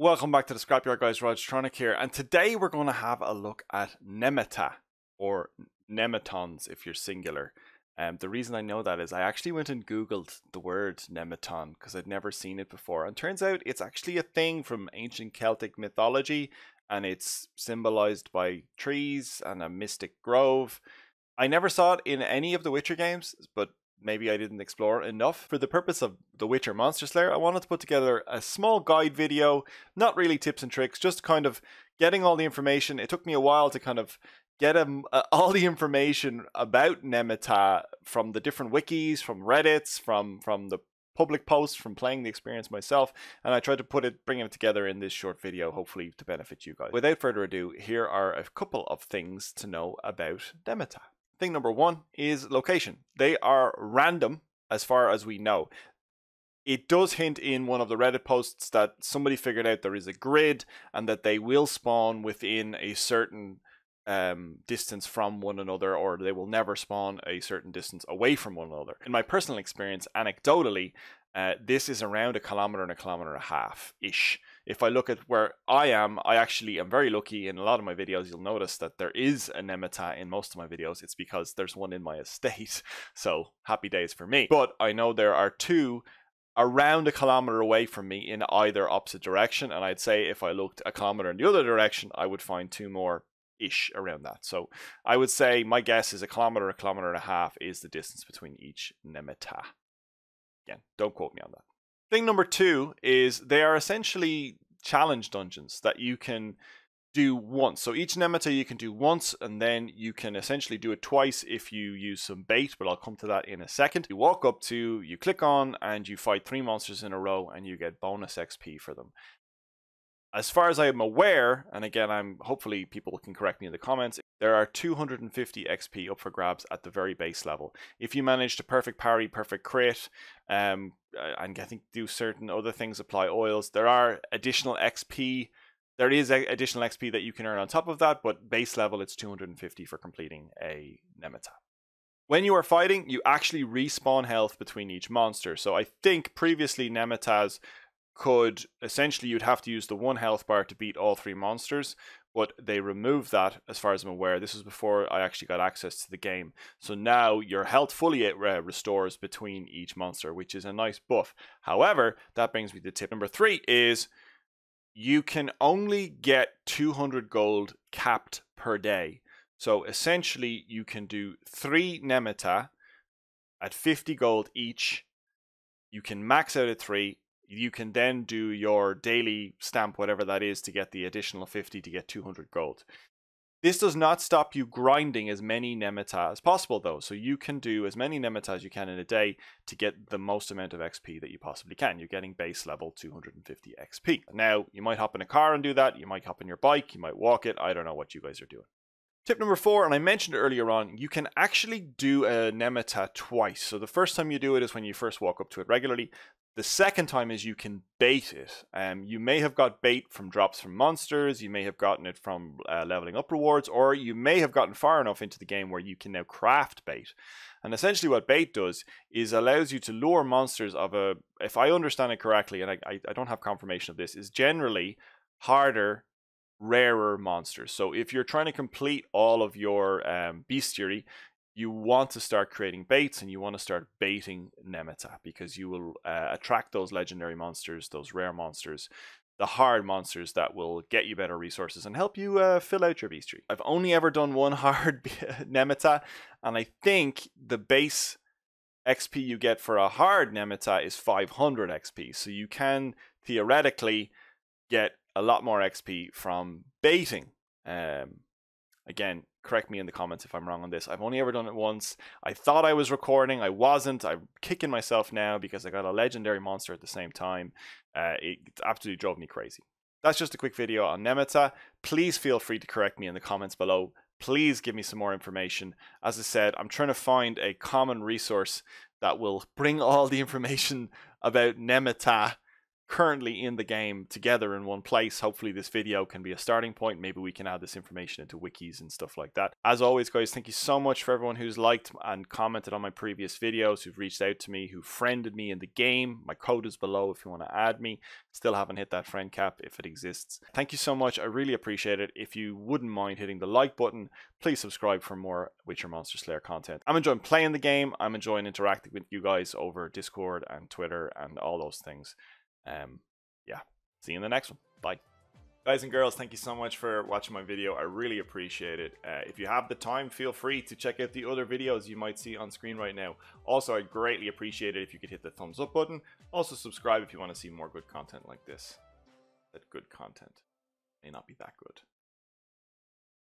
Welcome back to the Scrapyard Guys, Tronic here, and today we're going to have a look at nemata, or nematons if you're singular. Um, the reason I know that is I actually went and googled the word nematon because I'd never seen it before, and turns out it's actually a thing from ancient Celtic mythology, and it's symbolized by trees and a mystic grove. I never saw it in any of the Witcher games, but maybe I didn't explore enough. For the purpose of The Witcher Monster Slayer, I wanted to put together a small guide video, not really tips and tricks, just kind of getting all the information. It took me a while to kind of get uh, all the information about Nemeta from the different wikis, from Reddits, from from the public posts, from playing the experience myself, and I tried to put it, bringing it together in this short video, hopefully to benefit you guys. Without further ado, here are a couple of things to know about Nemeta. Thing number one is location. They are random as far as we know. It does hint in one of the Reddit posts that somebody figured out there is a grid and that they will spawn within a certain um, distance from one another, or they will never spawn a certain distance away from one another. In my personal experience, anecdotally, uh, this is around a kilometer and a kilometer and a half ish. If I look at where I am, I actually am very lucky in a lot of my videos. You'll notice that there is a nemata in most of my videos. It's because there's one in my estate. So happy days for me. But I know there are two around a kilometer away from me in either opposite direction. And I'd say if I looked a kilometer in the other direction, I would find two more ish around that. So I would say my guess is a kilometer, a kilometer and a half is the distance between each nemata. Again, don't quote me on that. Thing number two is they are essentially challenge dungeons that you can do once. So each nemeta you can do once, and then you can essentially do it twice if you use some bait, but I'll come to that in a second. You walk up to, you click on, and you fight three monsters in a row, and you get bonus XP for them. As far as I am aware, and again, I'm hopefully people can correct me in the comments, there are 250 XP up for grabs at the very base level. If you manage to perfect parry, perfect crit, um, and I think do certain other things, apply oils, there are additional XP. There is additional XP that you can earn on top of that, but base level it's 250 for completing a nemeta. When you are fighting, you actually respawn health between each monster. So I think previously nemetas could essentially you'd have to use the one health bar to beat all three monsters but they removed that as far as I'm aware. This was before I actually got access to the game. So now your health fully uh, restores between each monster, which is a nice buff. However, that brings me to tip number three is you can only get 200 gold capped per day. So essentially you can do three nemeta at 50 gold each. You can max out at three you can then do your daily stamp, whatever that is, to get the additional 50 to get 200 gold. This does not stop you grinding as many Nemata as possible, though. So you can do as many Nemata as you can in a day to get the most amount of XP that you possibly can. You're getting base level 250 XP. Now, you might hop in a car and do that. You might hop on your bike. You might walk it. I don't know what you guys are doing. Tip number four, and I mentioned it earlier on, you can actually do a nemeta twice. So the first time you do it is when you first walk up to it regularly. The second time is you can bait it. Um, you may have got bait from drops from monsters, you may have gotten it from uh, leveling up rewards, or you may have gotten far enough into the game where you can now craft bait. And essentially what bait does is allows you to lure monsters of a, if I understand it correctly, and I, I, I don't have confirmation of this, is generally harder rarer monsters. So if you're trying to complete all of your um, bestiary, you want to start creating baits and you want to start baiting Nemeta because you will uh, attract those legendary monsters, those rare monsters, the hard monsters that will get you better resources and help you uh, fill out your bestiary. I've only ever done one hard Nemeta, and I think the base XP you get for a hard Nemeta is 500 XP. So you can theoretically get a lot more XP from baiting. Um, again, correct me in the comments if I'm wrong on this. I've only ever done it once. I thought I was recording, I wasn't. I'm kicking myself now because I got a legendary monster at the same time. Uh, it absolutely drove me crazy. That's just a quick video on Nemeta. Please feel free to correct me in the comments below. Please give me some more information. As I said, I'm trying to find a common resource that will bring all the information about Nemeta currently in the game together in one place. Hopefully, this video can be a starting point. Maybe we can add this information into wikis and stuff like that. As always, guys, thank you so much for everyone who's liked and commented on my previous videos, who've reached out to me, who friended me in the game. My code is below if you want to add me. Still haven't hit that friend cap if it exists. Thank you so much. I really appreciate it. If you wouldn't mind hitting the like button, please subscribe for more Witcher Monster Slayer content. I'm enjoying playing the game. I'm enjoying interacting with you guys over Discord and Twitter and all those things. Um, yeah, see you in the next one. Bye. Guys and girls, thank you so much for watching my video. I really appreciate it. Uh, if you have the time, feel free to check out the other videos you might see on screen right now. Also, I'd greatly appreciate it if you could hit the thumbs up button. Also, subscribe if you want to see more good content like this. That good content may not be that good.